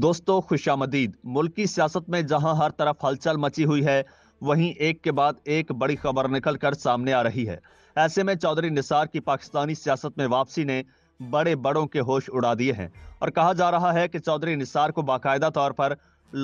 दोस्तों खुशामदीद मुल्क सियासत में जहां हर तरफ हलचल मची हुई है वहीं एक के बाद एक बड़ी खबर निकल कर सामने आ रही है ऐसे में चौधरी निसार की पाकिस्तानी सियासत में वापसी ने बड़े बड़ों के होश उड़ा दिए हैं और कहा जा रहा है कि चौधरी निसार को बाकायदा तौर पर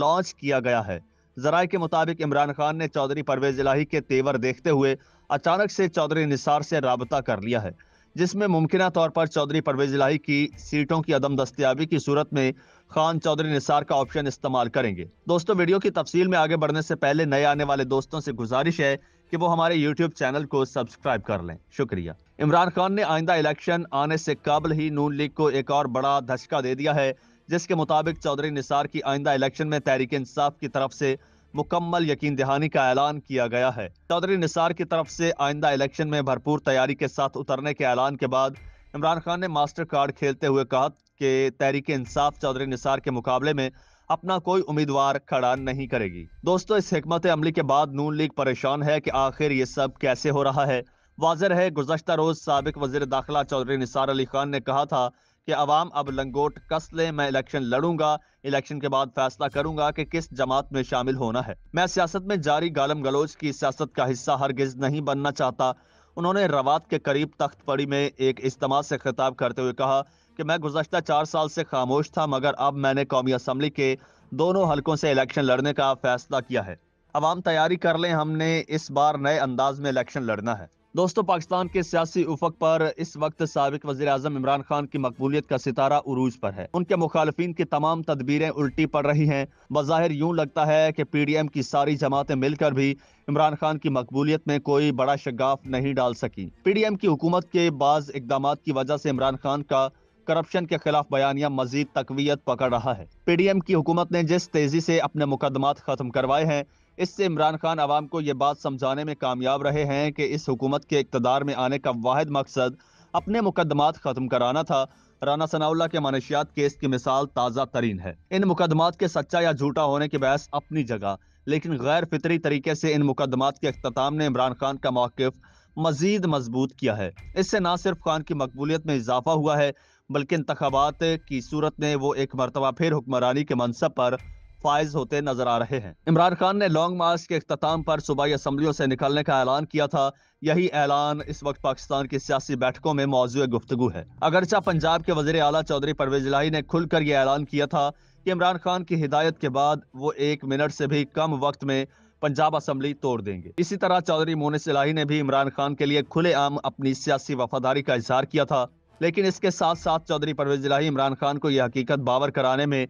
लॉन्च किया गया है जराये के मुताबिक इमरान खान ने चौधरी परवेज इलाही के तेवर देखते हुए अचानक से चौधरी निसार से रबता कर लिया है जिसमें मुमकिन तौर पर चौधरी परवेज लाही की सीटों की अदम दस्तियाबी की सूरत में खान चौधरी निसार का ऑप्शन इस्तेमाल करेंगे दोस्तों वीडियो की तफसील में आगे बढ़ने से पहले नए आने वाले दोस्तों से गुजारिश है कि वो हमारे YouTube चैनल को सब्सक्राइब कर लें शुक्रिया इमरान खान ने आइंदा इलेक्शन आने से कबल ही नून लीग को एक और बड़ा धचका दे दिया है जिसके मुताबिक चौधरी निसार की आइंदा इलेक्शन में तहरीक इंसाफ की तरफ से मुकम्मल यकीन दहानी का ऐलान किया गया है चौधरी निसार की तरफ से आइंदा इलेक्शन में भरपूर तैयारी के साथ उतरने के ऐलान के बाद इमरान खान ने मास्टर कार्ड खेलते हुए कहा कि तहरीक इंसाफ चौधरी निसार के मुकाबले में अपना कोई उम्मीदवार खड़ा नहीं करेगी दोस्तों इस हमत अमली के बाद नून लीग परेशान है कि आखिर ये सब कैसे हो रहा है वाजर है गुजशत रोज सबक वजी दाखिला चौधरी निसार अली खान ने कहा था कि अवाम अब लंगोट कस ले मैं इलेक्शन लड़ूंगा इलेक्शन के बाद फैसला करूंगा कि किस जमात में शामिल होना है मैं सियासत में जारी गालम गलोच की सियासत का हिस्सा हरगिज नहीं बनना चाहता उन्होंने रवात के करीब तख्त पड़ी में एक इज्तम से खिताब करते हुए कहा कि मैं गुजशत चार साल से खामोश था मगर अब मैंने कौमी असम्बली के दोनों हलकों से इलेक्शन लड़ने का फैसला किया है अवाम तैयारी कर लें हमने इस बार नए अंदाज में इलेक्शन लड़ना है दोस्तों पाकिस्तान के सियासी उफक पर इस वक्त सबक वजी अजम इमरान खान की मकबूलियत का सितारा उरूज पर है उनके मुखालफी की तमाम तदबीरें उल्टी पड़ रही हैं बज़ाहिर यूं लगता है कि पी डी एम की सारी जमातें मिलकर भी इमरान खान की मकबूलियत में कोई बड़ा शगाफ नहीं डाल सकी पी डी एम की हुकूमत के बाद इकदाम की वजह से इमरान खान का करप्शन के खिलाफ बयानिया मजीद तकवीत पकड़ रहा है पीडीएम की हुकूमत ने जिस तेजी से अपने मुकदमा खत्म करवाए हैं इससे इमरान खान आवाम को ये बात समझाने में कामयाब रहे हैं कि इस हुकूमत के इकतदार में आने का वाद मकसद अपने मुकदमा खत्म कराना था राना सनाउल्ला के मनशियात केस की मिसाल ताज़ा तरीन है इन मुकदमात के सच्चा या झूठा होने की बहस अपनी जगह लेकिन गैर फितरी तरीके से इन मुकदमात के अख्ताम ने इमरान खान का मौकफ मजीद मजबूत किया है इससे न सिर्फ खान की मकबूलियत में इजाफा हुआ है बल्कि इंतबात की सूरत में वो एक मरतबा फिर हुक्मरानी के मनसब पर फायज होते नजर आ रहे हैं इमरान खान ने लॉन्ग मार्च के अख्ताम पर सूबाई असम्बलियों से निकलने का ऐलान किया था यही ऐलान इस वक्त पाकिस्तान की सियासी बैठकों में मौजूद गुफ्तु है अगरचा पंजाब के वजीर अला चौधरी परवेज लाही ने खुलकर यह ऐलान किया था कि इमरान खान की हिदायत के बाद वो एक मिनट से भी कम वक्त में पंजाब असम्बली तोड़ देंगे इसी तरह चौधरी मोनिस लाही ने भी इमरान खान के लिए खुलेआम अपनी सियासी वफादारी का इजहार किया था लेकिन इसके साथ साथ चौधरी परवेज इलाही इमरान खान को यह हकीकत बावर कराने में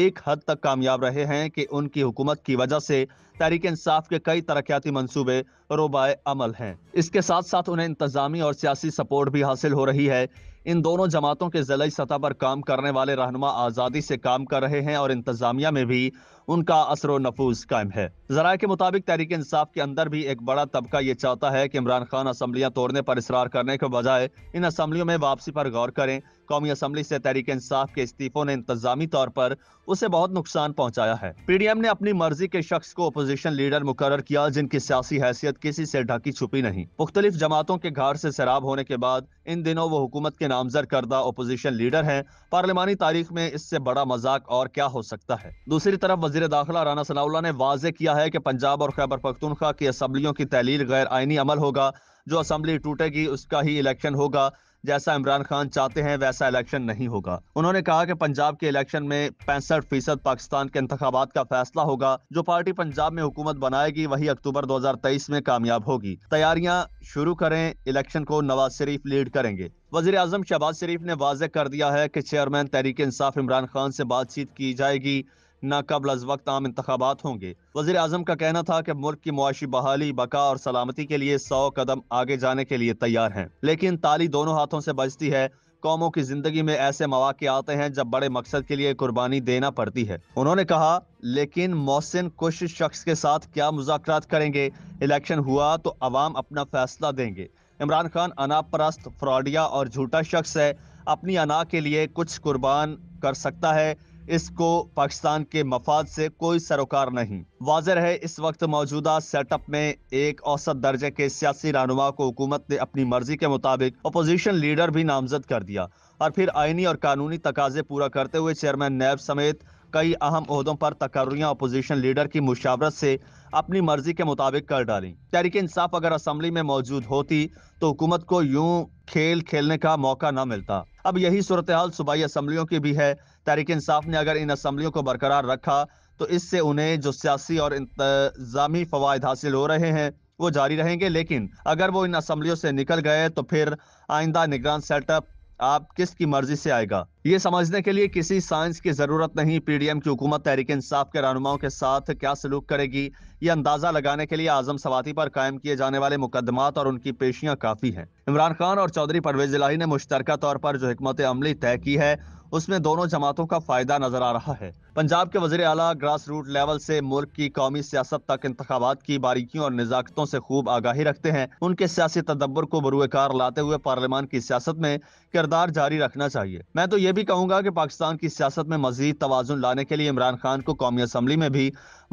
एक हद तक कामयाब रहे हैं कि उनकी हुकूमत की वजह से तहरीक इंसाफ के कई तरक्याती मनसूबे रोबाए अमल हैं इसके साथ साथ उन्हें इंतजामी और सियासी सपोर्ट भी हासिल हो रही है इन दोनों जमातों के जिला सतह पर काम करने वाले रहनुमा आज़ादी से काम कर रहे हैं और इंतजामिया में भी उनका असर व नफूज कायम है जराये के मुताबिक तहरीक इंसाफ के अंदर भी एक बड़ा तबका ये चाहता है कि इमरान खान असम्बलियाँ तोड़ने पर इसरार करने के बजाय इन असम्बलियों में वापसी पर गौर करें कौमी असम्बली से तहरीक इंसाफ के इस्तीफों ने इंतजामी तौर पर उसे बहुत नुकसान पहुँचाया है पी डी एम ने अपनी मर्जी के शख्स को अपोजिशन लीडर मुकर किया जिनकी सियासी हैसियत किसी से ढकी छुपी नहीं मुख्तलिफ जमातों के घर से शराब होने के बाद इन दिनों वो हुकूमत के नामजद करदा अपोजिशन लीडर हैं पार्लियामानी तारीख में इससे बड़ा मजाक और क्या हो सकता है दूसरी तरफ वजीर दाखिला राना सनाउल्ला ने वाजे किया है कि पंजाब और खैबर पख्तूनख्वा की असम्बलियों की तहलील गैर आइनी अमल होगा जो असम्बली टूटेगी उसका ही इलेक्शन होगा जैसा इमरान खान चाहते हैं वैसा इलेक्शन नहीं होगा उन्होंने कहा कि पंजाब के इलेक्शन में पैंसठ फीसद पाकिस्तान के इंतबात का फैसला होगा जो पार्टी पंजाब में हुकूमत बनाएगी वही अक्टूबर दो हजार तेईस में कामयाब होगी तैयारियां शुरू करें इलेक्शन को नवाज शरीफ लीड करेंगे वजीर अजम शहबाज शरीफ ने वाजह कर दिया है कि चेयरमैन तहरीक इंसाफ इमरान खान से बातचीत की जाएगी कबल अज वक्त आम इंतबात होंगे वजी अजम का कहना था कि मुल्क की मुआशी बहाली बका और सलामती के लिए सौ कदम आगे जाने के लिए तैयार है लेकिन ताली दोनों हाथों से बजती है कौमों की जिंदगी में ऐसे मौाक़े आते हैं जब बड़े मकसद के लिए कुर्बानी देना पड़ती है उन्होंने कहा लेकिन मोहसिन कुछ शख्स के साथ क्या मुजाकर करेंगे इलेक्शन हुआ तो अवाम अपना फैसला देंगे इमरान खान अनाप परस्त फ्रॉडिया और झूठा शख्स है अपनी अना के लिए कुछ कुर्बान कर सकता है इसको पाकिस्तान के मफाद से कोई सरोकार नहीं वाजर है इस वक्त मौजूदा सेटअप में एक औसत दर्जे के सियासी रहनुमा को हुकूमत ने अपनी मर्जी के मुताबिक अपोजिशन लीडर भी नामजद कर दिया और फिर आईनी और कानूनी तकाजे पूरा करते हुए चेयरमैन नैब समेत कई अहम अहदों पर तकर्रियाँ अपोजिशन लीडर की मुशावरत से अपनी मर्जी के मुताबिक कर डाली तहरीक इंसाफ अगर असम्बली में मौजूद होती तो हुकूमत को यूं खेल खेलने का मौका ना मिलता अब यही सूरत हाल सूबाई असम्बलियों की भी है तहरीक इंसाफ ने अगर इन असम्बलियों को बरकरार रखा तो इससे उन्हें जो सियासी और इंतजामी फवायद हासिल हो रहे हैं वो जारी रहेंगे लेकिन अगर वो इन असम्बलियों से निकल गए तो फिर आइंदा निगरान सेटअप आप किसकी मर्जी से आएगा ये समझने के लिए किसी साइंस की जरूरत नहीं पीडीएम की हुकूमत तहरीक इंसाफ के रहनुमाओं के साथ क्या सलूक करेगी ये अंदाजा लगाने के लिए आजम सवाती पर कायम किए जाने वाले मुकदमात और उनकी पेशियां काफी हैं इमरान खान और चौधरी परवेज इलाही ने मुश्तर तौर पर जो हमत अमली तय की है उसमें दोनों जमातों का फायदा नजर आ रहा है पंजाब के वजीर अला ग्रास रूट लेवल से मुल्क की कौमी सियासत तक इंतबात की बारीकियों और नज़ाकतों से खूब आगाही रखते हैं उनके सियासी तदब्बर को बरुएकार लाते हुए पार्लियामान की सियासत में किरदार जारी रखना चाहिए मैं तो ये भी कहूँगा कि पाकिस्तान की सियासत में मजीद तोज़ुन लाने के लिए इमरान खान को कौमी असम्बली में भी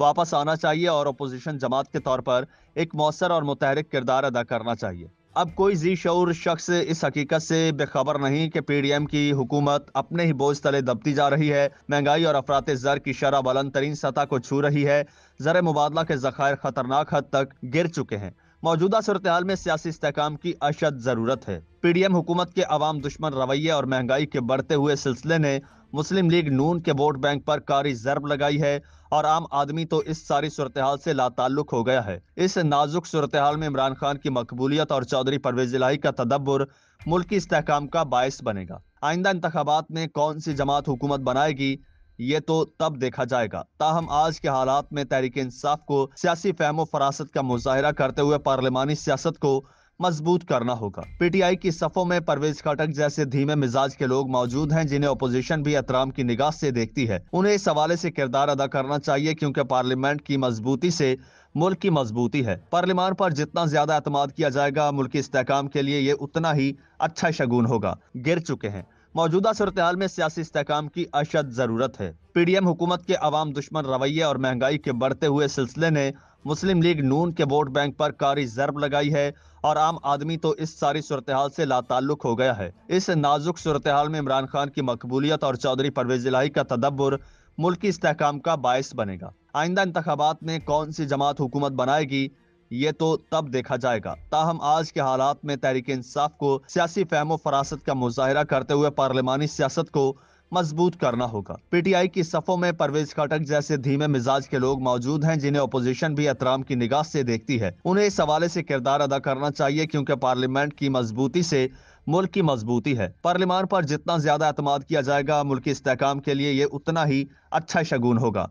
वापस आना चाहिए और अपोजिशन जमात के तौर पर एक मौसर और मुतहरिक किरदार अदा करना चाहिए अब कोई जी शौर शख्स इस हकीकत से बेखबर नहीं कि पीडीएम की हुकूमत अपने ही बोझ तले दबती जा रही है महंगाई और अफरात जर की शरह बुलंद तरीन सतह को छू रही है जर मुबादला के जखायर खतरनाक हद तक गिर चुके हैं मौजूदा सूरत में सियासी इसकाम की अशद जरूरत है पीडीएम हुकूमत के अवाम दुश्मन रवैये और महंगाई के बढ़ते हुए सिलसिले ने मुस्लिम लीग नून के वोट बैंक पर कारी जरब लगाई है और आम आदमी तो इस सारी सूरत हाल से लाताल्लुक हो गया है इस नाजुक सूरत हाल में इमरान खान की मकबूलियत और चौधरी परवेज इलाही का तदब्बर मुल्की इस्तेकाम का बायस बनेगा आइंदा इंतबात में कौन सी जमात हुकूमत बनाएगी ये तो तब देखा जाएगा ताहम आज के हालात में तहरीक इंसाफ को सियासी फहमो फरासत का मुजाहरा करते हुए पार्लिमानी सियासत को मजबूत करना होगा पीटीआई की सफों में परवेज खटक जैसे धीमे मिजाज के लोग मौजूद हैं जिन्हें अपोजिशन भी एहतराम की निगाह से देखती है उन्हें इस हवाले से किरदार अदा करना चाहिए क्योंकि पार्लियामेंट की मजबूती से मुल्क की मजबूती है पार्लियामान पर जितना ज्यादा अतमाद किया जाएगा मुल्क के के लिए ये उतना ही अच्छा शगुन होगा गिर चुके हैं मौजूदा सूरत में सियासी इसकाम की अशद जरूरत है पीडीएम हुकूमत के अवाम दुश्मन रवैये और महंगाई के बढ़ते हुए सिलसिले ने मुस्लिम लीग नून के वोट बैंक पर कारी जरब लगाई है और आम आदमी तो इस सारी सूरत हाल से लाताल्लुक हो गया है इस नाजुक सूरत हाल में इमरान खान की मकबूलियत और चौधरी परवेज इलाही का तदब्बर मुल्की इस्तेकाम का बायस बनेगा आइंदा इंतबात में कौन सी जमात हुकूमत बनाएगी ये तो तब देखा जाएगा ताहम आज के हालात में तहरीक इंसाफ को सियासी फहमो फरासत का मुजाहरा करते हुए पार्लिमानी सियासत को मजबूत करना होगा पीटीआई की सफों में परवेज खटक जैसे धीमे मिजाज के लोग मौजूद हैं जिन्हें अपोजिशन भी एहतराम की निगाह से देखती है उन्हें इस हवाले से किरदार अदा करना चाहिए क्योंकि पार्लियामेंट की मजबूती से मुल्क की मजबूती है पार्लियामान पर जितना ज्यादा अतमाद किया जाएगा मुल्क के के लिए ये उतना ही अच्छा शगुन होगा